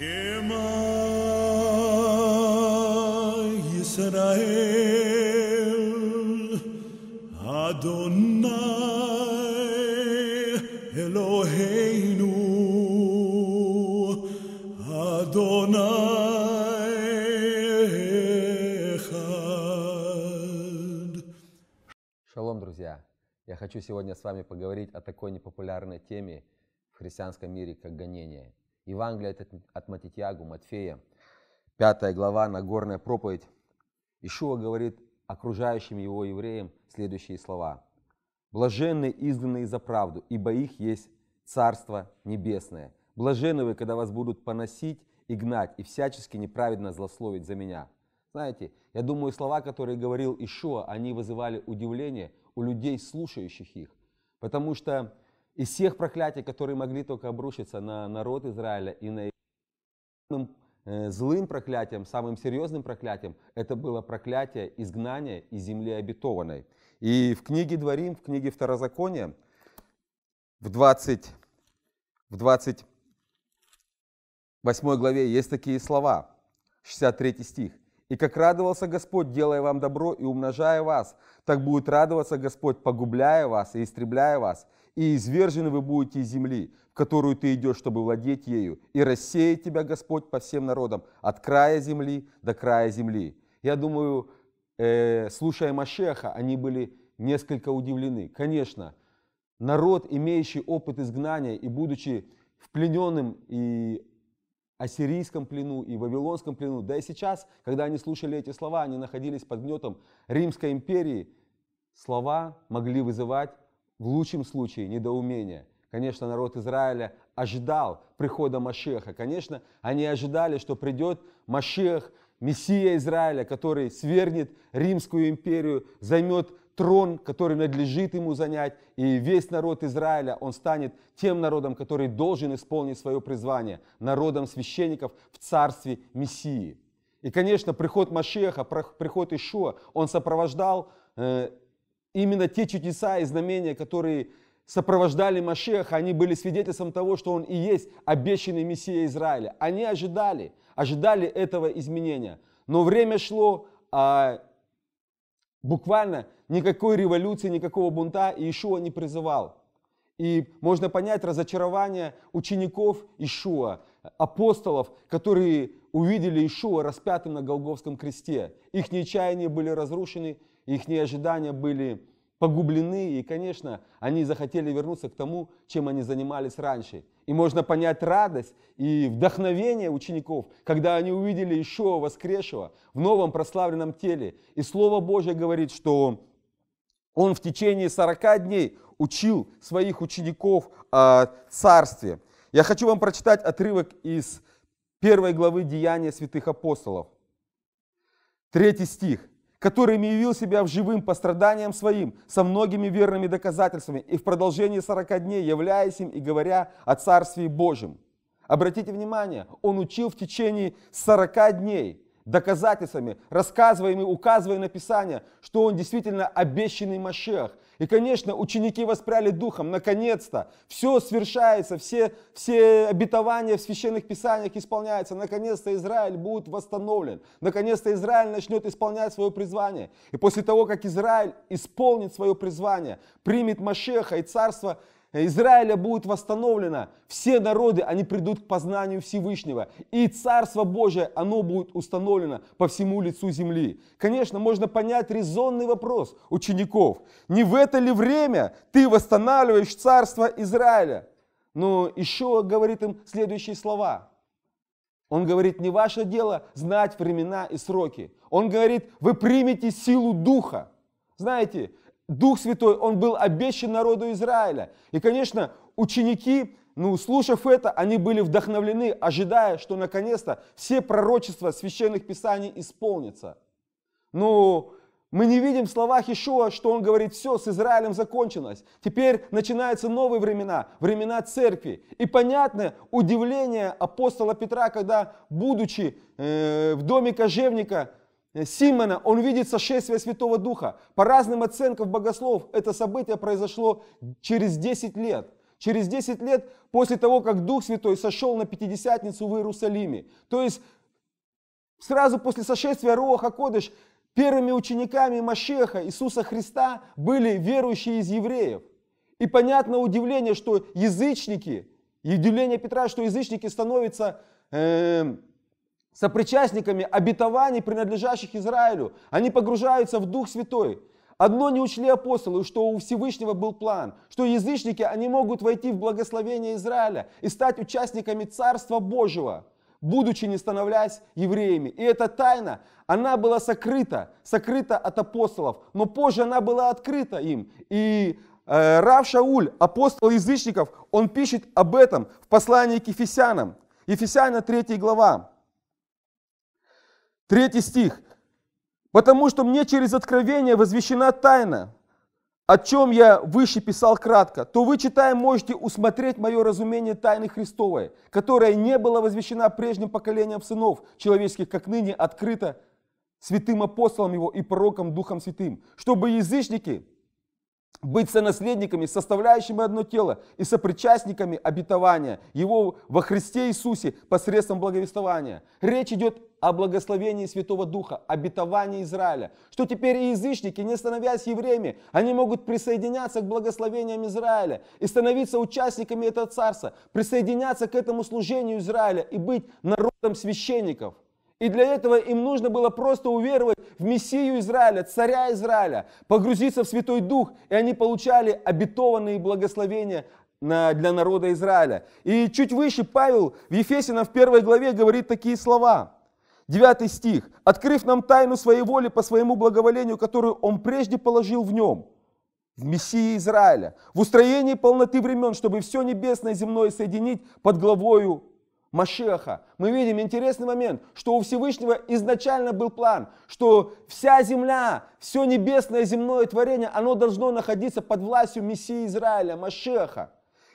Шалом, друзья! Я хочу сегодня с вами поговорить о такой непопулярной теме в христианском мире, как гонение – Евангелие от Матитьягу, Матфея, 5 глава, Нагорная проповедь. Ишуа говорит окружающим его евреям следующие слова. «Блаженны изгнанные за правду, ибо их есть Царство Небесное. Блаженны вы, когда вас будут поносить и гнать, и всячески неправедно злословить за меня». Знаете, я думаю, слова, которые говорил Ишуа, они вызывали удивление у людей, слушающих их. Потому что из всех проклятий, которые могли только обрушиться на народ Израиля и на самым э, злым проклятием, самым серьезным проклятием, это было проклятие изгнания из земли обетованной. И в книге Дворим, в книге Второзакония, в 20, в 28 главе есть такие слова, 63 стих. «И как радовался Господь, делая вам добро и умножая вас, так будет радоваться Господь, погубляя вас и истребляя вас, и извержены вы будете из земли, в которую ты идешь, чтобы владеть ею, и рассеет тебя Господь по всем народам, от края земли до края земли». Я думаю, э, слушая Машеха, они были несколько удивлены. Конечно, народ, имеющий опыт изгнания и будучи в плененном и ассирийском плену, и вавилонском плену, да и сейчас, когда они слушали эти слова, они находились под гнетом Римской империи, слова могли вызывать в лучшем случае недоумение. Конечно, народ Израиля ожидал прихода Машеха. Конечно, они ожидали, что придет Машех, Мессия Израиля, который свергнет Римскую империю, займет трон, который надлежит ему занять, и весь народ Израиля, он станет тем народом, который должен исполнить свое призвание, народом священников в царстве Мессии. И, конечно, приход Машеха, приход Ишуа, он сопровождал э, именно те чудеса и знамения, которые сопровождали Машеха, они были свидетельством того, что он и есть обещанный Мессия Израиля. Они ожидали, ожидали этого изменения. Но время шло, а, буквально никакой революции, никакого бунта Иешуа не призывал. И можно понять разочарование учеников Ишуа, апостолов, которые увидели Ишуа распятым на Голговском кресте. Их нечаяния были разрушены, их ожидания были погублены, и, конечно, они захотели вернуться к тому, чем они занимались раньше. И можно понять радость и вдохновение учеников, когда они увидели еще воскресшего в новом прославленном теле. И Слово Божье говорит, что он в течение 40 дней учил своих учеников о царстве. Я хочу вам прочитать отрывок из первой главы Деяния святых апостолов. Третий стих которыми явил себя в живым постраданием своим, со многими верными доказательствами, и в продолжении 40 дней являясь им и говоря о Царстве Божьем. Обратите внимание, он учил в течение 40 дней доказательствами, рассказывая им и указывая на Писание, что он действительно обещанный Машех – и, конечно, ученики воспряли духом, наконец-то, все свершается, все, все обетования в священных писаниях исполняются, наконец-то Израиль будет восстановлен, наконец-то Израиль начнет исполнять свое призвание. И после того, как Израиль исполнит свое призвание, примет Машеха и царство Израиля будет восстановлено, все народы, они придут к познанию Всевышнего, и Царство Божие, оно будет установлено по всему лицу земли. Конечно, можно понять резонный вопрос учеников, не в это ли время ты восстанавливаешь Царство Израиля? Но еще говорит им следующие слова. Он говорит, не ваше дело знать времена и сроки. Он говорит, вы примете силу Духа. Знаете, Дух Святой, Он был обещан народу Израиля. И, конечно, ученики, ну, слушав это, они были вдохновлены, ожидая, что наконец-то все пророчества священных писаний исполнятся. Но ну, мы не видим в словах Ишуа, что он говорит, все, с Израилем закончилось. Теперь начинаются новые времена, времена церкви. И понятно удивление апостола Петра, когда, будучи э, в доме кожевника, Э, Симона, он видит сошествие Святого Духа. По разным оценкам богослов, это событие произошло через 10 лет. Через 10 лет после того, как Дух Святой сошел на Пятидесятницу в Иерусалиме. То есть сразу после сошествия Роха Кодыш первыми учениками Машеха Иисуса Христа были верующие из евреев. И понятно удивление, что язычники, удивление Петра, что язычники становятся э, сопричастниками обетований, принадлежащих Израилю. Они погружаются в Дух Святой. Одно не учли апостолы, что у Всевышнего был план, что язычники, они могут войти в благословение Израиля и стать участниками Царства Божьего, будучи не становляясь евреями. И эта тайна, она была сокрыта, сокрыта от апостолов, но позже она была открыта им. И э, Рав Шауль, апостол язычников, он пишет об этом в послании к Ефесянам. Ефесяна 3 глава. Третий стих. «Потому что мне через откровение возвещена тайна, о чем я выше писал кратко, то вы, читая, можете усмотреть мое разумение тайны Христовой, которая не была возвещена прежним поколением сынов человеческих, как ныне открыто святым апостолом его и пророком Духом Святым, чтобы язычники быть сонаследниками, составляющими одно тело и сопричастниками обетования Его во Христе Иисусе посредством благовествования. Речь идет о благословении Святого Духа, обетовании Израиля, что теперь и язычники, не становясь евреями, они могут присоединяться к благословениям Израиля и становиться участниками этого царства, присоединяться к этому служению Израиля и быть народом священников – и для этого им нужно было просто уверовать в Мессию Израиля, царя Израиля, погрузиться в Святой Дух, и они получали обетованные благословения на, для народа Израиля. И чуть выше Павел в Ефесином в первой главе говорит такие слова. девятый стих. «Открыв нам тайну своей воли по своему благоволению, которую Он прежде положил в Нем, в Мессии Израиля, в устроении полноты времен, чтобы все небесное и земное соединить под главою Машеха. Мы видим интересный момент, что у Всевышнего изначально был план, что вся земля, все небесное земное творение, оно должно находиться под властью Мессии Израиля, Машеха.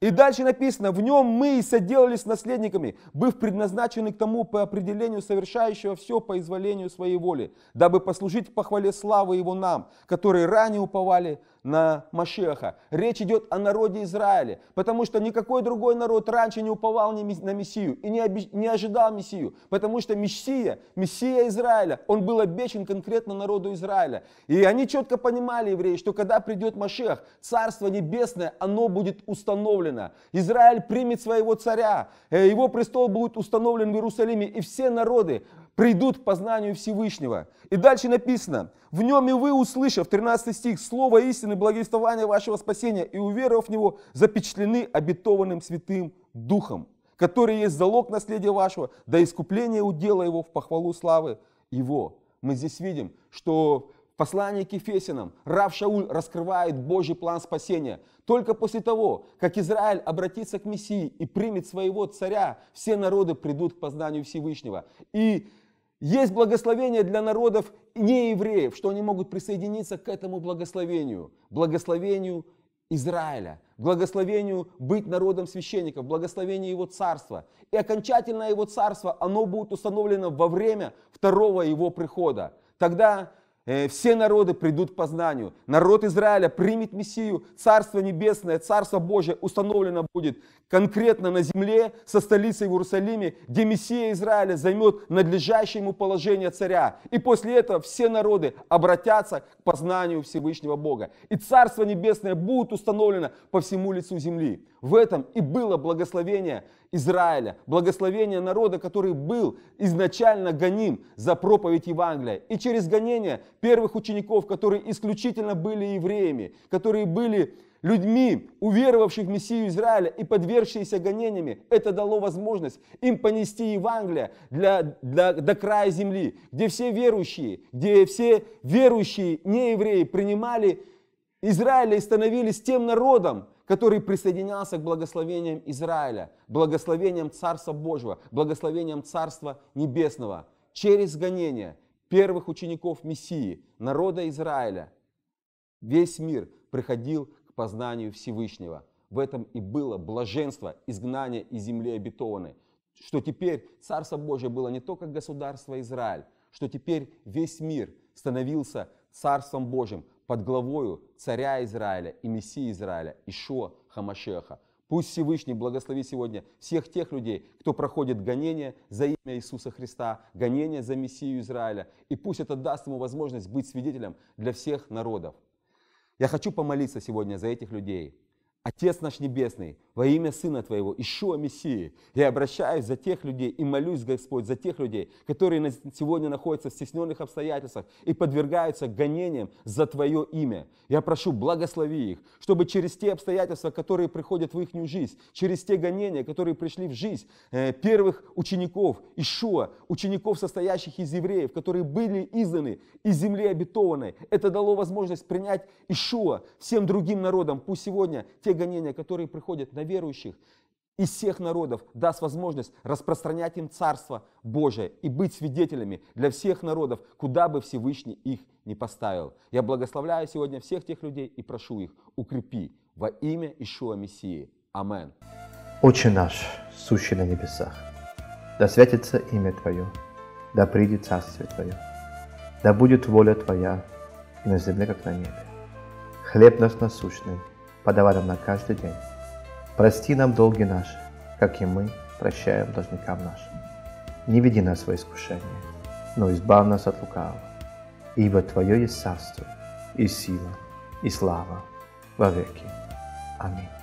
И дальше написано, в нем мы и соделались наследниками, быв предназначены к тому по определению совершающего все по изволению своей воли, дабы послужить в похвале славы его нам, которые ранее уповали на Машеха. Речь идет о народе Израиля, потому что никакой другой народ раньше не уповал на Мессию и не, не ожидал Мессию, потому что Мессия, Мессия Израиля, он был обещан конкретно народу Израиля. И они четко понимали, евреи, что когда придет Машех, Царство Небесное, оно будет установлено. Израиль примет своего царя, э, его престол будет установлен в Иерусалиме, и все народы, придут к познанию Всевышнего. И дальше написано, в нем и вы, услышав, 13 стих, слово истины, благовествование вашего спасения, и уверовав в него, запечатлены обетованным святым духом, который есть залог наследия вашего, до искупления удела его в похвалу славы его. Мы здесь видим, что послание к Ефесянам Рав Шауль раскрывает Божий план спасения. Только после того, как Израиль обратится к Мессии и примет своего царя, все народы придут к познанию Всевышнего. И есть благословение для народов неевреев, что они могут присоединиться к этому благословению, благословению Израиля, благословению быть народом священников, благословению его царства. И окончательное его царство, оно будет установлено во время второго его прихода. Тогда Э, все народы придут к познанию. Народ Израиля примет Мессию. Царство Небесное, Царство Божие установлено будет конкретно на земле, со столицей в Иерусалиме, где Мессия Израиля займет надлежащее ему положение царя. И после этого все народы обратятся к познанию Всевышнего Бога. И Царство Небесное будет установлено по всему лицу земли. В этом и было благословение Израиля, благословение народа, который был изначально гоним за проповедь Евангелия. И через гонение первых учеников, которые исключительно были евреями, которые были людьми, уверовавших в Мессию Израиля и подвергшиеся гонениями, это дало возможность им понести Евангелие для, для, до края земли, где все верующие, где все верующие неевреи принимали Израиля и становились тем народом, который присоединялся к благословениям Израиля, благословениям Царства Божьего, благословениям Царства Небесного через гонение первых учеников Мессии, народа Израиля. Весь мир приходил к познанию Всевышнего. В этом и было блаженство изгнания из земли обетованной, что теперь Царство Божье было не только государство Израиль, что теперь весь мир становился Царством Божьим под главою царя Израиля и Мессии Израиля Ишуа Хамашеха. Пусть Всевышний благословит сегодня всех тех людей, кто проходит гонение за имя Иисуса Христа, гонение за Мессию Израиля. И пусть это даст ему возможность быть свидетелем для всех народов. Я хочу помолиться сегодня за этих людей, Отец наш Небесный, во имя Сына Твоего, Ишуа Мессии, я обращаюсь за тех людей и молюсь, Господь, за тех людей, которые сегодня находятся в стесненных обстоятельствах и подвергаются гонениям за Твое имя. Я прошу, благослови их, чтобы через те обстоятельства, которые приходят в их жизнь, через те гонения, которые пришли в жизнь э, первых учеников Ишуа, учеников, состоящих из евреев, которые были изданы из земли обетованной, это дало возможность принять Ишуа всем другим народам. Пусть сегодня те гонения, которые приходят на верующих из всех народов, даст возможность распространять им Царство Божие и быть свидетелями для всех народов, куда бы Всевышний их не поставил. Я благословляю сегодня всех тех людей и прошу их, укрепи во имя Ишуа Мессии. Амен. Отче наш, сущий на небесах, да святится имя Твое, да придет Царствие Твое, да будет воля Твоя и на земле, как на небе. Хлеб наш насущный – подавай нам на каждый день. Прости нам долги наши, как и мы прощаем должникам нашим. Не веди нас в свои искушения, но избавь нас от лукавого. Ибо Твое есть царство, и сила, и слава во веки. Аминь.